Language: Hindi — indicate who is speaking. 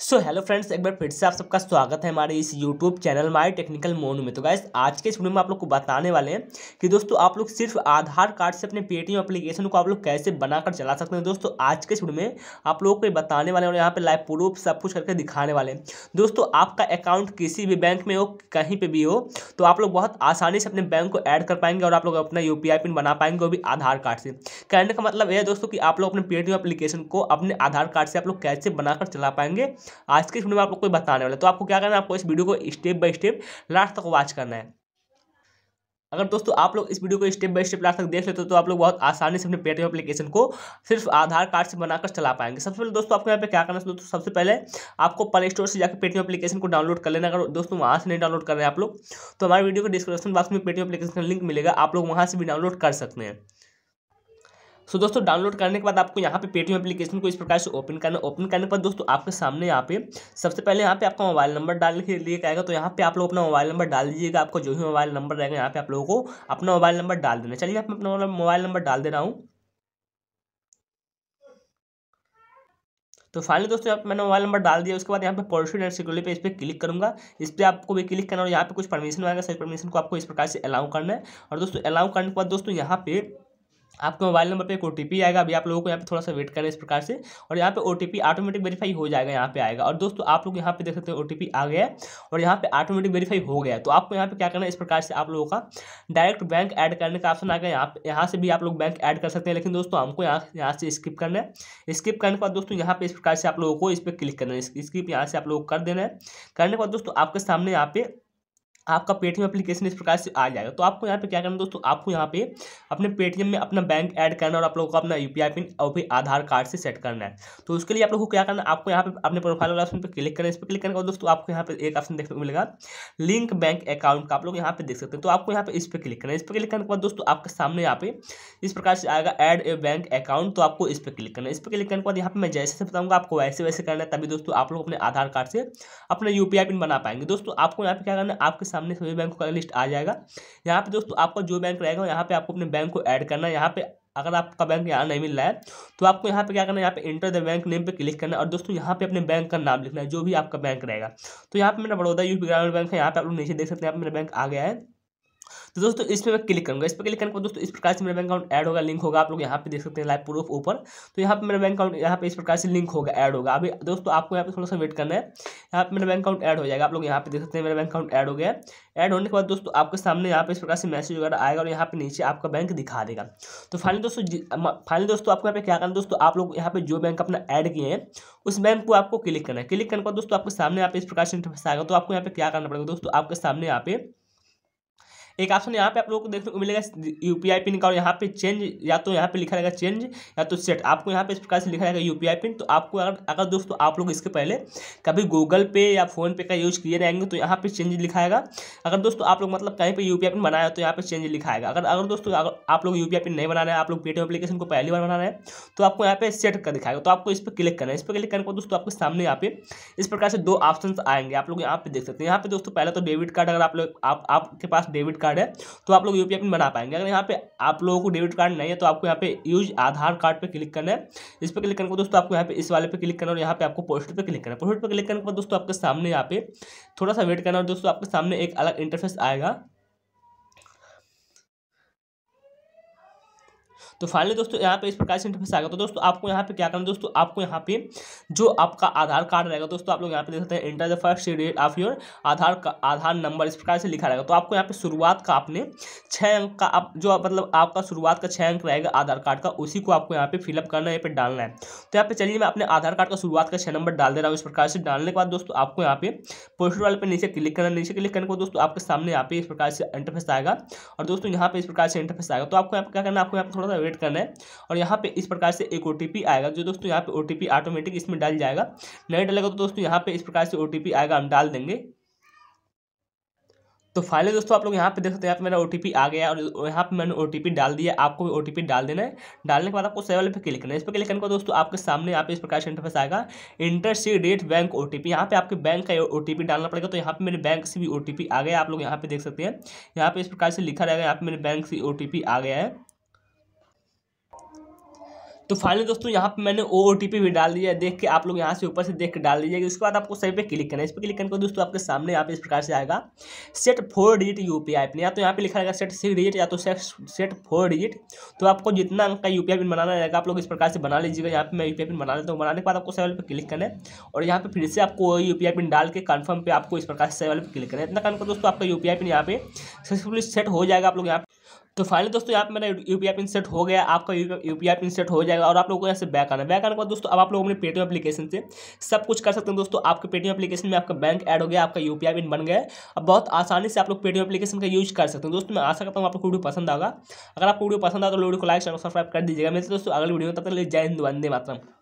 Speaker 1: सो हेलो फ्रेंड्स एक बार फिर से आप सबका स्वागत है हमारे इस YouTube channel my technical Monu में तो गाइस आज के इस वीडियो में आप लोग को बताने वाले हैं कि दोस्तों आप लोग सिर्फ आधार कार्ड से अपने पेटीएम एप्लीकेशन को आप लोग कैसे बनाकर चला सकते हैं दोस्तों आज के इस वीडियो में आप लोगों को बताने वाले और यहाँ पर लाइव प्रूफ सब कुछ करके दिखाने वाले हैं दोस्तों आपका अकाउंट किसी भी बैंक में हो कहीं पर भी हो तो आप लोग बहुत आसानी से अपने बैंक को ऐड कर पाएंगे और आप लोग अपना यू पिन बना पाएंगे वो भी आधार कार्ड से कहने का मतलब यह है दोस्तों कि आप लोग अपने पेटीएम एप्लीकेशन को अपने आधार कार्ड से आप लोग कैसे बनाकर चला पाएंगे आज के वीडियो में आप लोग को बताने वाला तो आपको क्या करना है आपको इस वीडियो को स्टेप बाय स्टेप लास्ट तक वॉच करना है अगर दोस्तों आप लोग इस वीडियो को स्टेप बाय स्टेप लास्ट तक देख लेते हो तो आप लोग बहुत आसानी से अपने पेटीएम एप्लीकेशन को सिर्फ आधार कार्ड से बनाकर चला पाएंगे सबसे पहले दोस्तों आपको यहाँ पे क्या करना है दोस्तों सबसे पहले आपको प्ले स्टोर से जाकर पेटीएम एप्लीकेशन को डाउनलोड कर लेना अगर दोस्तों वहाँ से नहीं डाउनलोड कर रहे हैं आप लोग तो हमारे वीडियो को डिस्क्रिप्शन बॉक्स में पेटीएम एप्लीकेशन का लिंक मिलेगा आप लोग वहाँ से भी डाउनलोड कर सकते हैं सो दोस्तों डाउनलोड करने के बाद आपको यहाँ पे पेटीएम एप्लीकेशन को इस प्रकार से ओपन करना ओपन करने के बाद दोस्तों आपके सामने यहाँ पे सबसे पहले यहाँ पे आपका मोबाइल नंबर डालने के लिए कहेगा तो यहाँ पे आप लोग अपना मोबाइल नंबर डाल दीजिएगा आपको जो भी मोबाइल नंबर रहेगा यहाँ पे आप लोगों को अपना मोबाइल नंबर डाल देना चलिए आप अपना मोबाइल नंबर डाल दे रहा हूँ तो फाइनली दोस्तों यहाँ पे मैंने मोबाइल नंबर डाल दिया उसके बाद यहाँ पे पॉलिसी एंड सिक्योरिटी पे इस पर क्लिक करूँगा इस पर आपको भी क्लिक करना और यहाँ पे कुछ परमिशन आएगा सही परमिशन को आपको इस प्रकार से अलाउ करना है और दोस्तों अलाउ करने के बाद दोस्तों यहाँ पे आपके मोबाइल नंबर पे एक ओ आएगा अभी आप लोगों को यहाँ पे थोड़ा सा वेट करें इस प्रकार से और यहाँ पे ओ ऑटोमेटिक वेरीफाई हो जाएगा यहाँ पे आएगा और दोस्तों आप लोग यहाँ पे देख सकते हैं ओ आ गया है और यहाँ पे ऑटोमेटिक वेरीफाई हो गया तो आपको यहाँ पे क्या करना है इस प्रकार से आप लोगों का डायरेक्ट बैंक ऐड करने का ऑप्शन आ गया यहाँ यहाँ से भी आप लोग बैंक ऐड कर सकते हैं लेकिन दोस्तों हमको यहाँ यहाँ से स्किप करना है स्किप करने के बाद दोस्तों यहाँ पे इस प्रकार से आप लोगों को इस पर क्लिक करना है स्किप यहाँ से आप लोग कर देना है करने के बाद दोस्तों आपके सामने यहाँ पे आपका पेटीएम एप्लीकेशन इस प्रकार से आ जाएगा तो आपको यहाँ पे क्या करना है दोस्तों आपको यहाँ पे अपने पेटीएम में अपना बैंक ऐड करना और आप लोगों को अपना यू पिन और भी आधार कार्ड से सेट करना है तो उसके लिए आप लोगों को क्या करना है आपको यहाँ पे अपने प्रोफाइल वाला ऑप्शन पर क्लिक करना है इस पर क्लिक करने दोस्तों आपको यहाँ पे एक ऑप्शन देखने को मिलेगा लिंक बैंक अकाउंट का आप लोग यहाँ पे देख सकते हैं तो आपको यहाँ पे इस पर क्लिक करना है इस पर क्लिक करने के बाद दोस्तों आपके सामने यहाँ पे इस प्रकार से आएगा एड ए बैंक अकाउंट तो आपको इस पर क्लिक करना है इस पर क्लिक करने के बाद यहाँ पे मैं जैसे बताऊँगा आपको वैसे वैसे करना है तभी दोस्तों आप लोग अपने आधार कार्ड से अपना यू पिन बना पाएंगे दोस्तों आपको यहाँ पे क्या करना है आपके सामने सभी बैंकों का लिस्ट आ जाएगा यहाँ पे दोस्तों आपका जो बैंक रहेगा यहाँ पे आपको अपने बैंक को ऐड करना है यहाँ पे अगर आपका बैंक यहाँ नहीं मिल रहा है तो आपको यहाँ पे क्या करना है यहाँ पे इंटर द बैंक नेम पे क्लिक करना है और दोस्तों यहाँ पे अपने बैंक का नाम लिखना है जो भी आपका बैंक रहेगा तो यहाँ पे मेरा बड़ौदा यूपी ग्रामीण बैंक है यहाँ पे आप लोग नीचे देख सकते हैं यहाँ पे मेरा बैंक आ गया है तो दोस्तों इस पर मैं क्लिक करूँगा इस पर क्लिक करने के बाद दोस्तों इस प्रकार से मेरा बैंक अकाउंट ऐड होगा लिंक होगा आप लोग यहाँ पे देख सकते हैं लाइव प्रूफ ऊपर तो यहाँ पर मेरा बैंक अकाउंट यहाँ पे इस प्रकार से लिंक होगा ऐड होगा अभी दोस्तों आपको यहाँ पर थोड़ा सा वेट करना है यहाँ पर मेरा बैंक अकाउंट ऐड हो जाएगा आप लोग यहाँ पे देख सकते हैं मेरा बैंक अकाउंट ऐड हो गया ऐड होने के बाद दोस्तों आपके सामने यहाँ पर इस प्रकार से मैसेज वगैरह आएगा और यहाँ पर नीचे आपका बैंक दिखा देगा तो फाइनली दोस्तों फाइनली दोस्तों आपको यहाँ पे क्या करना है दोस्तों आप लोग यहाँ पर जो बैंक अपना ऐड किए हैं उस बैंक को आपको क्लिक करना है क्लिक करने के बाद दोस्तों आपके सामने यहाँ पे इस प्रकार से इंटरफेस आएगा तो आपको यहाँ पे क्या करना पड़ेगा दोस्तों आपके सामने यहाँ पे एक ऑप्शन यहाँ पे आप लोगों को देखने को मिलेगा यूपीआई पिन का और यहाँ पे चेंज या तो यहाँ पे लिखा रहेगा चेंज या तो सेट आपको यहाँ पे इस प्रकार से लिखा रहेगा यूपीआई पिन तो आपको अगर अगर दोस्तों आप लोग इसके पहले कभी गूगल पे या फोनपे का यूज़ किए रहेंगे तो यहाँ पे चेंज लिखाएगा अगर दोस्तों आप लोग मतलब कहीं पर यू पिन बनाया तो यहाँ पे चेंज लिखाएगा अगर अगर दोस्तों अगर आप लोग यू पिन नहीं बना है आप लोग पेटीएम अपलीकेशन को पहली बार बनाना है तो आपको यहाँ पे सेट कर दिखाएगा तो आपको इस पर क्लिक करना है इस पर क्लिक करने को दोस्तों आपके सामने यहाँ पे इस प्रकार से दो ऑप्शन आएंगे आप लोग यहाँ पे देख सकते हैं यहाँ पे दोस्तों पहले तो डेबिट कार्ड अगर आप लोग आपके पास डेबिट कार्ड कार्ड है तो आप लोग यू पिन बना पाएंगे अगर यहाँ पे आप लोगों को डेबिट कार्ड नहीं है तो आपको यहाँ पे यूज आधार कार्ड पे क्लिक करना है इस पर क्लिक करने के बाद दोस्तों आपको यहाँ पे इस वाले पे क्लिक करना और यहाँ पे आपको पोस्टर पे क्लिक करना है पोस्ट पे क्लिक करने के बाद दोस्तों आपके सामने यहाँ पे थोड़ा सा वेट करना और दोस्तों आपके सामने एक अलग इंटरफेस आएगा तो फाइनली दोस्तों यहाँ पे इस प्रकार से इंटरफेस आएगा तो दोस्तों आपको यहाँ पे क्या करना दोस्तों आपको यहाँ पे जो आपका आधार कार्ड रहेगा दोस्तों आप लोग यहाँ पे देख सकते हैं enter the first date of your Aadhaar का आधार नंबर इस प्रकार से लिखा रहेगा तो आपको यहाँ पे शुरुआत का आपने छः अंक का आप जो मतलब आपका शुरुआत का छः अंक रहेगा आधार कार्ड का उसी को आपको यहाँ पे फिलअप करना है यहाँ पे डालना है तो यहाँ पे चलिए मैं अपने आधार कार्ड का शुरुआत का छः नंबर डाल दे रहा हूँ इस प्रकार से डालने के बाद दोस्तों आपको यहाँ पे पोस्टर वाले पे नीचे क्लिक करना नीचे क्लिक करने को दोस्तों आपके सामने यहाँ पे इस प्रकार से इंटरफेस आएगा और दोस्तों यहाँ पे इस प्रकार से इंटरफेस आएगा तो आपको यहाँ पे क्या करना आपको यहाँ पर थोड़ा सा वेट कर रहे और यहाँ पे इस प्रकार से एक ओ आएगा जो दोस्तों यहाँ पे ओ ऑटोमेटिक इसमें डाल जाएगा नहीं डलेगा तो दोस्तों यहाँ पे इस प्रकार से ओ आएगा हम डाल देंगे तो फाइनली दोस्तों आप लोग यहाँ पे देख सकते हैं यहाँ पे मेरा ओ आ गया और यहाँ पे मैंने ओ डाल दिया आपको भी ओ डाल देना है डालने के बाद आपको सेवल पे क्लिक करना है इस पर क्लिक करने के दोस्तों आपके सामने यहाँ पे इस प्रकार से इंटरफेस आएगा डेट बैंक ओ टी यहाँ पे आपके बैंक का ओ डालना पड़ेगा तो यहाँ पे मेरे बैंक से भी ओ आ गया आप लोग यहाँ पे देख सकते हैं यहाँ पे इस प्रकार से लिखा रहेगा यहाँ पे मेरे बैंक से ओ आ गया है तो फाइनली दोस्तों यहाँ पे मैंने ओ भी डाल दिया है देख के आप लोग यहाँ से ऊपर से देख के डाल दीजिएगा उसके बाद आपको सही पे क्लिक करना है इस पर क्लिक करने को दोस्तों आपके सामने यहाँ पे इस प्रकार से आएगा set four digit U P I PIN या तो यहाँ पे लिखा रहेगा सेट सिक्स डिजिट या तो सेट सेट फोर डिजिट तो आपको जितना अंक का यू पी आई पिन बनाना रहेगा आप लोग इस प्रकार से बना लीजिएगा यहाँ पे मैं यू पी आई पिन बना लेता हूँ बनाने के बाद आपको सेवल पर क्लिक करना है और यहाँ पर फिर से आपको यू पी आई पिन डाल के कन्फर्म पे आपको इस प्रकार से सेवल पर क्लिक करना है इतना कन्फर्म दोस्तों आपका यू पी आई पिन यहाँ पे सक्सेसफुली सेट हो जाएगा आप लोग यहाँ तो फाइनली दोस्तों यहाँ पर मेरा यू पी पिन सेट हो गया आपका यू पी पिन सेट हो जाएगा और आप लोगों को ऐसे बैक आना बैक आने के बाद दोस्तों अब आप लोग अपने पेटीएम एप्लीकेशन से सब कुछ कर सकते हैं दोस्तों आपके पेटीएम एप्लीकेशन में आपका बैंक ऐड हो गया आपका यू पी आई बन गया अब बहुत आसानी से आप लोग पेटीएम एप्लीकेशन का यूज कर सकते हैं दोस्तों मैं आशा करता हूँ आपको वीडियो पसंद आगा अगर आपको वीडियो पसंद आ तो वीडियो को लाइक सब्सक्राइब कर दीजिएगा मेरे दोस्तों अगले वीडियो में तब तक जय हिंद वंदे मातम